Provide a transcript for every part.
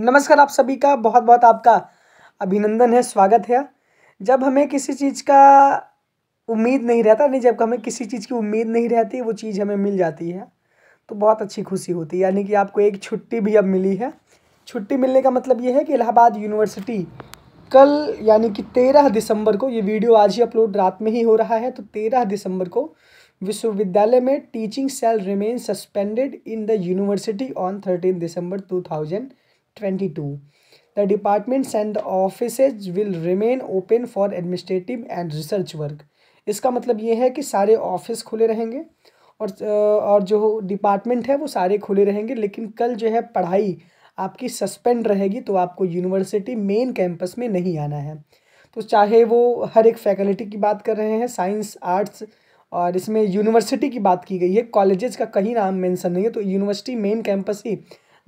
नमस्कार आप सभी का बहुत बहुत आपका अभिनंदन है स्वागत है जब हमें किसी चीज़ का उम्मीद नहीं रहता नहीं जब हमें किसी चीज़ की उम्मीद नहीं रहती वो चीज़ हमें मिल जाती है तो बहुत अच्छी खुशी होती है यानी कि आपको एक छुट्टी भी अब मिली है छुट्टी मिलने का मतलब ये है कि इलाहाबाद यूनिवर्सिटी कल यानी कि तेरह दिसंबर को ये वीडियो आज ही अपलोड रात में ही हो रहा है तो तेरह दिसंबर को विश्वविद्यालय में teaching cell remain suspended in the university on thirteen December two thousand 22 the departments and the offices will remain open for administrative and research work इसका मतलब ये है कि सारे ऑफिस खुले रहेंगे और और जो डिपार्टमेंट है वो सारे खुले रहेंगे लेकिन कल जो है पढ़ाई आपकी सस्पेंड रहेगी तो आपको यूनिवर्सिटी मेन कैंपस में नहीं आना है तो चाहे वो हर एक फैकल्टी की बात कर रहे हैं साइंस आर्ट्स और इसमें यूनिवर्सिटी की बात की गई है कॉलेजेस का कहीं नाम मेंशन नहीं है तो यूनिवर्सिटी मेन कैंपस ही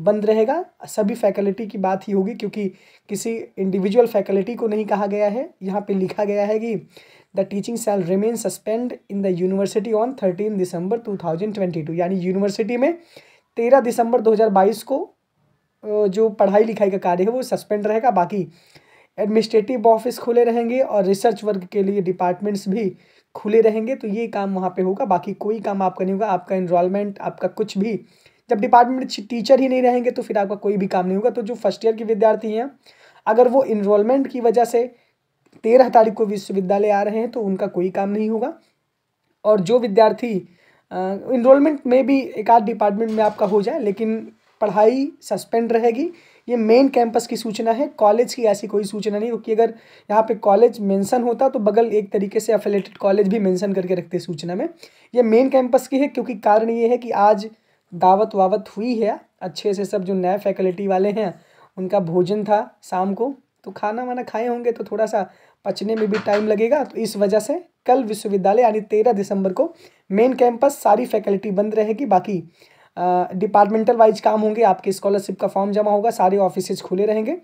बंद रहेगा सभी फैकल्टी की बात ही होगी क्योंकि किसी इंडिविजुअल फैकल्टी को नहीं कहा गया है यहाँ पे लिखा गया है कि the teaching cell remain suspend in the university on thirteen December two thousand twenty two यानी यूनिवर्सिटी में तेरह दिसंबर दो हज़ार बाईस को जो पढ़ाई लिखाई का कार्य है वो सस्पेंड रहेगा बाकी एडमिनिस्ट्रेटिव ऑफिस खुले रहेंगे और रिसर्च वर्क के लिए डिपार्टमेंट्स भी खुले रहेंगे तो ये काम वहाँ पे होगा बाकी कोई काम आपका नहीं होगा आपका इनरोलमेंट आपका कुछ भी जब डिपार्टमेंट टीचर ही नहीं रहेंगे तो फिर आपका कोई भी काम नहीं होगा तो जो फर्स्ट ईयर के विद्यार्थी हैं अगर वो इनरोलमेंट की वजह से तेरह तारीख को विश्वविद्यालय आ रहे हैं तो उनका कोई काम नहीं होगा और जो विद्यार्थी इनरोलमेंट में भी एक आध डिपार्टमेंट में आपका हो जाए लेकिन पढ़ाई सस्पेंड रहेगी ये मेन कैंपस की सूचना है कॉलेज की ऐसी कोई सूचना नहीं क्योंकि अगर यहाँ पे कॉलेज मेंशन होता तो बगल एक तरीके से अफिलेटेड कॉलेज भी मेंशन करके रखते सूचना में ये मेन कैंपस की है क्योंकि कारण ये है कि आज दावत वावत हुई है अच्छे से सब जो नए फैकल्टी वाले हैं उनका भोजन था शाम को तो खाना वाना खाए होंगे तो थोड़ा सा पचने में भी टाइम लगेगा तो इस वजह से कल विश्वविद्यालय यानी तेरह दिसंबर को मेन कैंपस सारी फैकल्टी बंद रहेगी बाकी डिपार्टमेंटल वाइज काम होंगे आपके स्कॉलरशिप का फॉर्म जमा होगा सारे ऑफिसेज खुले रहेंगे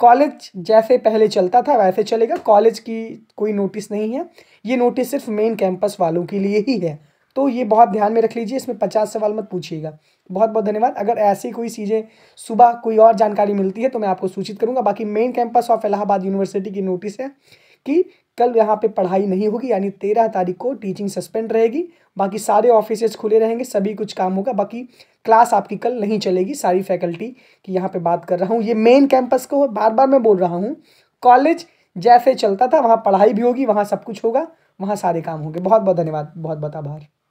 कॉलेज जैसे पहले चलता था वैसे चलेगा कॉलेज की कोई नोटिस नहीं है ये नोटिस सिर्फ मेन कैंपस वालों के लिए ही है तो ये बहुत ध्यान में रख लीजिए इसमें पचास सवाल मत पूछिएगा बहुत बहुत धन्यवाद अगर ऐसी कोई चीज़ें सुबह कोई और जानकारी मिलती है तो मैं आपको सूचित करूँगा बाकी main campus of Allahabad university की नोटिस है कि कल यहाँ पे पढ़ाई नहीं होगी यानी तेरह तारीख को टीचिंग सस्पेंड रहेगी बाकी सारे ऑफिसेज खुले रहेंगे सभी कुछ काम होगा बाकी क्लास आपकी कल नहीं चलेगी सारी फैकल्टी की यहाँ पे बात कर रहा हूँ ये मेन कैंपस को बार बार मैं बोल रहा हूँ कॉलेज जैसे चलता था वहाँ पढ़ाई भी होगी वहाँ सब कुछ होगा वहाँ सारे काम होंगे बहुत बहुत धन्यवाद बहुत बहुत आभार